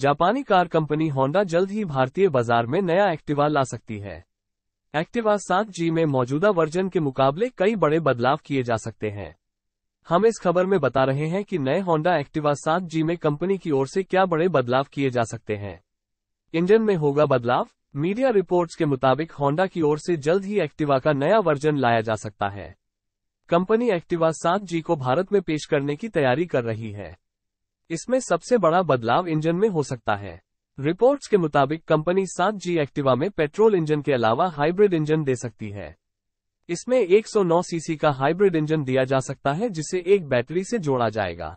जापानी car company Honda जल्द ही भारतीय बाजार में नया एक्टिवा ला सकती है एक्टिवा सात जी में मौजूदा वर्जन के मुकाबले कई बड़े बदलाव किए जा सकते हैं हम इस खबर में बता रहे हैं कि नए होंडा एक्टिवा सात जी में कंपनी की ओर से क्या बड़े बदलाव किए जा सकते हैं इंजन में होगा बदलाव मीडिया रिपोर्ट्स के मुताबिक होंडा की ओर से जल्द ही एक्टिवा का नया वर्जन लाया जा सकता है कंपनी एक्टिवा सात जी को भारत में पेश करने की तैयारी कर रही है इसमें सबसे बड़ा बदलाव इंजन में हो सकता है रिपोर्ट्स के मुताबिक कंपनी सात जी एक्टिवा में पेट्रोल इंजन के अलावा हाइब्रिड इंजन दे सकती है इसमें 109 सीसी का हाइब्रिड इंजन दिया जा सकता है जिसे एक बैटरी से जोड़ा जाएगा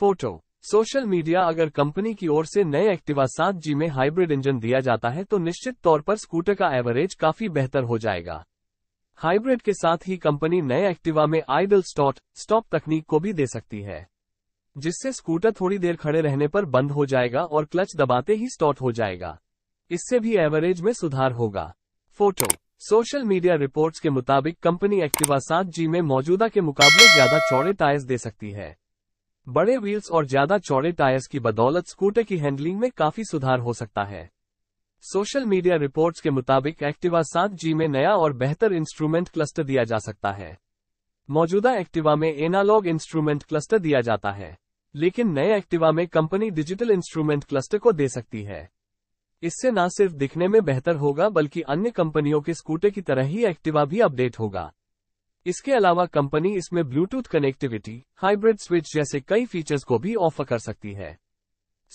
फोटो सोशल मीडिया अगर कंपनी की ओर से नए एक्टिवा सात जी में हाइब्रिड इंजन दिया जाता है तो निश्चित तौर पर स्कूटर का एवरेज काफी बेहतर हो जाएगा हाइब्रिड के साथ ही कंपनी नए एक्टिवा में आइडल स्टॉट स्टॉप तकनीक को भी दे सकती है जिससे स्कूटर थोड़ी देर खड़े रहने पर बंद हो जाएगा और क्लच दबाते ही स्टॉट हो जाएगा इससे भी एवरेज में सुधार होगा फोटो सोशल मीडिया रिपोर्ट्स के मुताबिक कंपनी एक्टिवा सात जी में मौजूदा के मुकाबले ज्यादा चौड़े टायर्स दे सकती है बड़े व्हील्स और ज्यादा चौड़े टायर्स की बदौलत स्कूटर की हैंडलिंग में काफी सुधार हो सकता है सोशल मीडिया रिपोर्ट्स के मुताबिक एक्टिवा सात जी में नया और बेहतर इंस्ट्रूमेंट क्लस्टर दिया जा सकता है मौजूदा एक्टिवा में एनालॉग इंस्ट्रूमेंट क्लस्टर दिया जाता है लेकिन नए एक्टिवा में कंपनी डिजिटल इंस्ट्रूमेंट क्लस्टर को दे सकती है इससे न सिर्फ दिखने में बेहतर होगा बल्कि अन्य कंपनियों के स्कूटर की तरह ही एक्टिवा भी अपडेट होगा इसके अलावा कंपनी इसमें ब्लूटूथ कनेक्टिविटी हाइब्रिड स्विच जैसे कई फीचर्स को भी ऑफर कर सकती है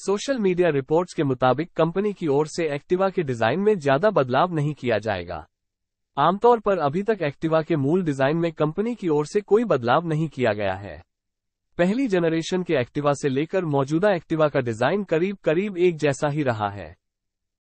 सोशल मीडिया रिपोर्ट्स के मुताबिक कंपनी की ओर से एक्टिवा के डिजाइन में ज्यादा बदलाव नहीं किया जाएगा आमतौर पर अभी तक एक्टिवा के मूल डिजाइन में कंपनी की ओर से कोई बदलाव नहीं किया गया है पहली जनरेशन के एक्टिवा से लेकर मौजूदा एक्टिवा का डिजाइन करीब करीब एक जैसा ही रहा है